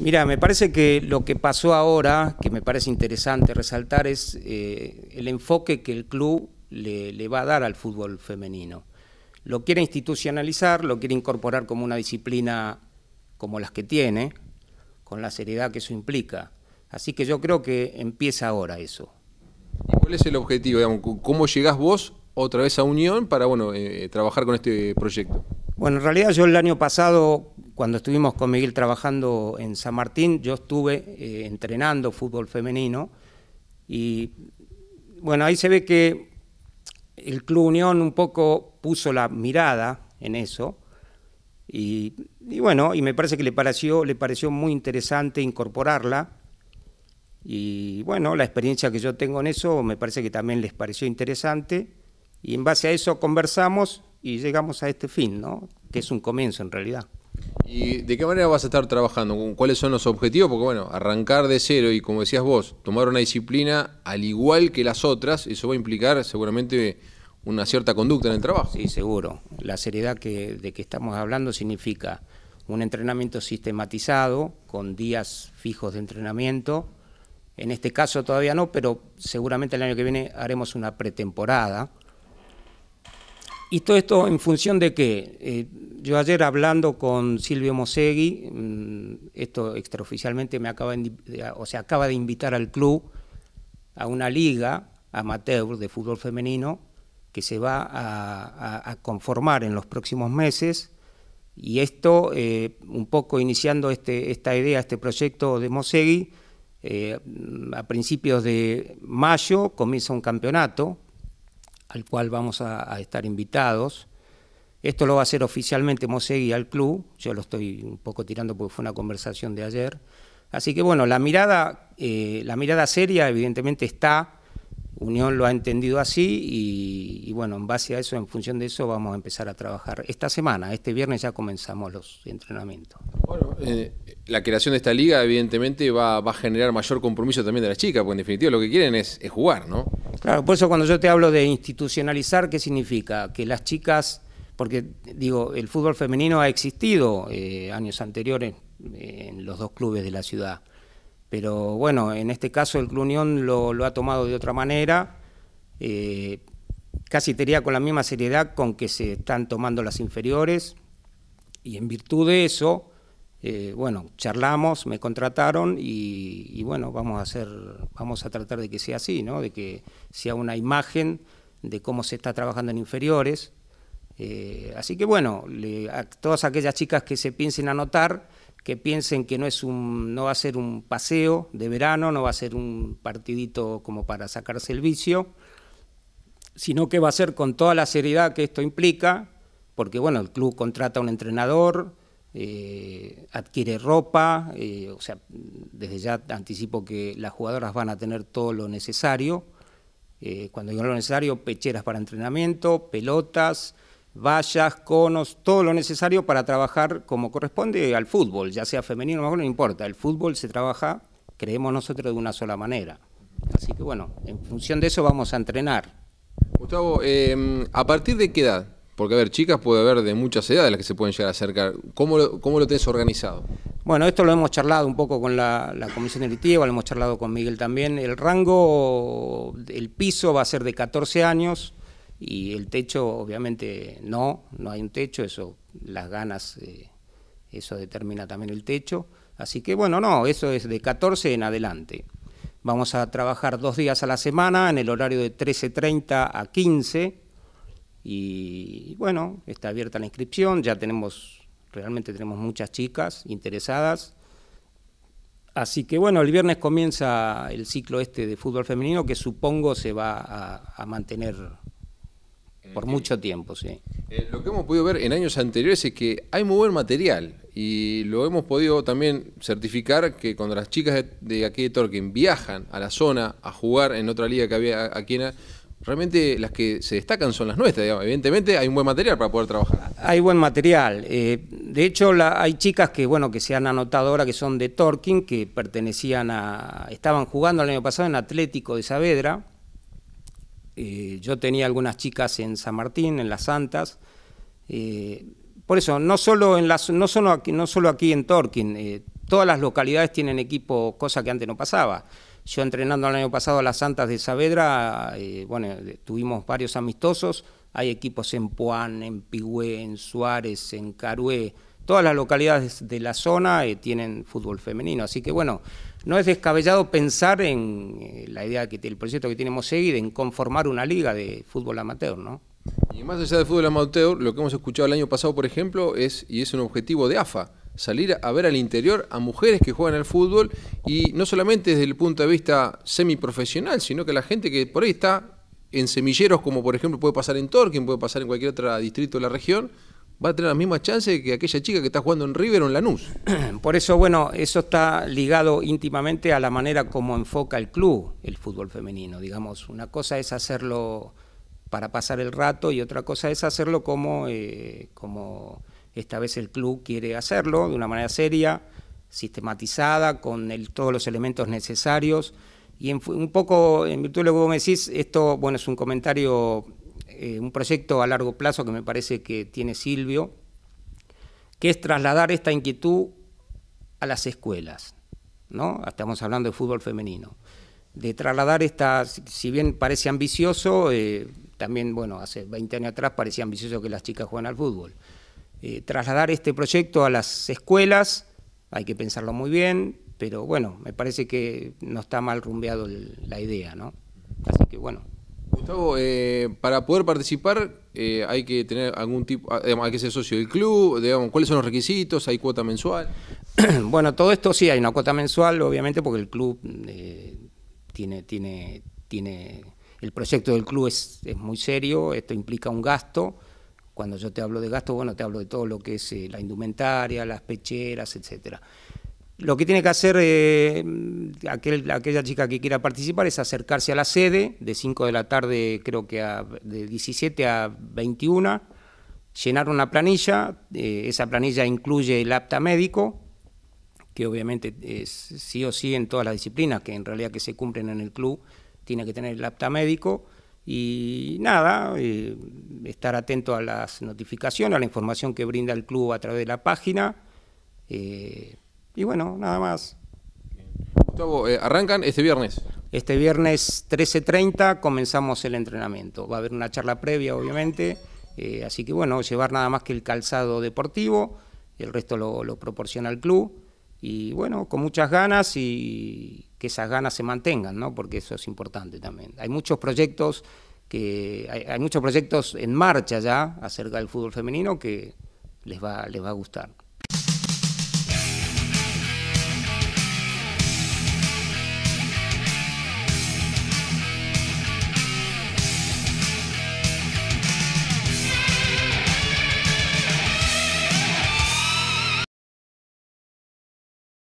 Mira, me parece que lo que pasó ahora, que me parece interesante resaltar, es eh, el enfoque que el club le, va a dar al fútbol femenino. Lo quiere institucionalizar, lo quiere incorporar como una disciplina como las que tiene, con la seriedad que eso implica. Así que yo creo que empieza ahora eso. ¿Cuál es el objetivo? ¿Cómo llegás vos otra vez a Unión para bueno, eh, trabajar con este proyecto? Bueno, en realidad yo el año pasado cuando estuvimos con Miguel trabajando en San Martín, yo estuve eh, entrenando fútbol femenino y bueno, ahí se ve que el Club Unión un poco puso la mirada en eso y, y bueno, y me parece que le pareció, le pareció muy interesante incorporarla. Y bueno, la experiencia que yo tengo en eso me parece que también les pareció interesante. Y en base a eso conversamos y llegamos a este fin, ¿no? Que es un comienzo en realidad. ¿Y de qué manera vas a estar trabajando? ¿Cuáles son los objetivos? Porque bueno, arrancar de cero y como decías vos, tomar una disciplina al igual que las otras, eso va a implicar seguramente una cierta conducta en el trabajo. Sí, seguro. La seriedad de que estamos hablando significa un entrenamiento sistematizado, con días fijos de entrenamiento. En este caso todavía no, pero seguramente el año que viene haremos una pretemporada y todo esto en función de qué? Eh, yo ayer hablando con Silvio Mosegui, mm, esto extraoficialmente me acaba de, o acaba de invitar al club a una liga amateur de fútbol femenino que se va a, conformar en los próximos meses. Y esto, eh, un poco iniciando este, esta idea, este proyecto de Mosegui, eh, a principios de mayo comienza un campeonato al cual vamos a, estar invitados. Esto lo va a hacer oficialmente Mosegui al club, yo lo estoy un poco tirando porque fue una conversación de ayer. Así que bueno, la mirada, eh, la mirada seria evidentemente está, Unión lo ha entendido así y, bueno, en base a eso, en función de eso, vamos a empezar a trabajar. Esta semana, este viernes ya comenzamos los entrenamientos. Bueno, eh, la creación de esta liga evidentemente va, a generar mayor compromiso también de las chicas, porque en definitiva lo que quieren es jugar, ¿no? Claro, por eso cuando yo te hablo de institucionalizar, ¿qué significa? Que las chicas, porque digo, el fútbol femenino ha existido eh, años anteriores eh, en los dos clubes de la ciudad, pero bueno, en este caso el Club Unión lo, ha tomado de otra manera, eh, casi tenía con la misma seriedad con que se están tomando las inferiores, y en virtud de eso, eh, bueno, charlamos, me contrataron y, bueno, vamos a hacer, vamos a tratar de que sea así, ¿no? De que sea una imagen de cómo se está trabajando en inferiores. Eh, así que bueno, a todas aquellas chicas que se piensen anotar, que piensen que no es un, no va a ser un paseo de verano, no va a ser un partidito como para sacarse el vicio, sino que va a ser con toda la seriedad que esto implica, porque bueno, el club contrata a un entrenador, eh, adquiere ropa, eh, o sea, desde ya anticipo que las jugadoras van a tener todo lo necesario. Eh, cuando digo lo necesario, pecheras para entrenamiento, pelotas, vallas, conos, todo lo necesario para trabajar como corresponde al fútbol, ya sea femenino o no importa. El fútbol se trabaja, creemos nosotros, de una sola manera. Así que bueno, en función de eso vamos a entrenar. Gustavo, em, ¿a partir de qué edad porque, a ver, chicas puede haber de muchas edades las que se pueden llegar a acercar. ¿Cómo lo, cómo lo tenés organizado? Bueno, esto lo hemos charlado un poco con la, comisión directiva, lo hemos charlado con Miguel también. El rango, el piso va a ser de 14 años y el techo, obviamente, no, no hay un techo, eso, las ganas, eh, eso determina también el techo. Así que, bueno, no, eso es de 14 en adelante. Vamos a trabajar dos días a la semana en el horario de 13.30 a 15 y bueno, está abierta la inscripción, ya tenemos, realmente tenemos muchas chicas interesadas. Así que bueno, el viernes comienza el ciclo este de fútbol femenino que supongo se va a, mantener por mucho tiempo, sí. Eh, lo que hemos podido ver en años anteriores es que hay muy buen material y lo hemos podido también certificar que cuando las chicas de, aquí de Torquín viajan a la zona a jugar en otra liga que había aquí en realmente las que se destacan son las nuestras. Evidentemente hay un buen material para poder trabajar. Hay buen material. Eh, de hecho, hay chicas que, bueno, que se han anotado ahora que son de Tolkien, que pertenecían a. estaban jugando el año pasado en Atlético de Saavedra. Eh, yo tenía algunas chicas en San Martín, en Las Santas. Eh, por eso, no solo, en las, no solo, aquí, no solo aquí en Tolkien, todas las localidades tienen equipo, cosa que antes no pasaba. Yo entrenando el año pasado a las Santas de Saavedra, eh, bueno, eh, tuvimos varios amistosos. Hay equipos en Puan, en Pigüé, en Suárez, en Carué. Todas las localidades de la zona eh, tienen fútbol femenino. Así que bueno, no es descabellado pensar en la idea que el proyecto que tenemos seguido, en conformar una liga de fútbol amateur, ¿no? Y más allá de fútbol amateur, lo que hemos escuchado el año pasado, por ejemplo, es, y es un objetivo de AFA, salir a ver al interior a mujeres que juegan al fútbol y no solamente desde el punto de vista semiprofesional, sino que la gente que por ahí está en semilleros, como por ejemplo puede pasar en Torquín, puede pasar en cualquier otro distrito de la región, va a tener las mismas chances que aquella chica que está jugando en River o en Lanús. Por eso, bueno, eso está ligado íntimamente a la manera como enfoca el club el fútbol femenino. Digamos, una cosa es hacerlo para pasar el rato y otra cosa es hacerlo como, eh, como esta vez el club quiere hacerlo de una manera seria, sistematizada, con todos los elementos necesarios. Y un poco, en virtud de lo que vos me decís, esto bueno, es un comentario, eh, un proyecto a largo plazo que me parece que tiene Silvio, que es trasladar esta inquietud a las escuelas. ¿no? Estamos hablando de fútbol femenino. De trasladar esta, si bien parece ambicioso, eh, también, bueno, hace 20 años atrás parecía ambicioso que las chicas juegan al fútbol. Eh, trasladar este proyecto a las escuelas, hay que pensarlo muy bien, pero bueno, me parece que no está mal rumbeado la idea, ¿no? Así que bueno. Gustavo, eh, para poder participar eh, hay que tener algún tipo, ah, hay que ser socio del club, digamos, ¿cuáles son los requisitos? ¿Hay cuota mensual? bueno, todo esto sí, hay una cuota mensual, obviamente, porque el club tiene, tiene, el proyecto del club es, es muy serio, esto implica un gasto, cuando yo te hablo de gastos, bueno, te hablo de todo lo que es eh, la indumentaria, las pecheras, etcétera. Lo que tiene que hacer eh, aquella chica que quiera participar es acercarse a la sede de 5 de la tarde, creo que de 17 a 21, llenar una planilla, eh, esa planilla incluye el apta médico, que obviamente sí o sí en todas las disciplinas que en realidad que se cumplen en el club, tiene que tener el apta médico y nada, eh, estar atento a las notificaciones, a la información que brinda el club a través de la página. Eh, y bueno, nada más. Gustavo, eh, arrancan este viernes. Este viernes 13.30 comenzamos el entrenamiento. Va a haber una charla previa, obviamente. así que bueno, llevar nada más que el calzado deportivo, el resto lo proporciona el club y bueno, con muchas ganas y que esas ganas se mantengan, ¿no? porque eso es importante también. Hay muchos proyectos que hay, muchos proyectos en marcha ya acerca del fútbol femenino que les va, les va a gustar.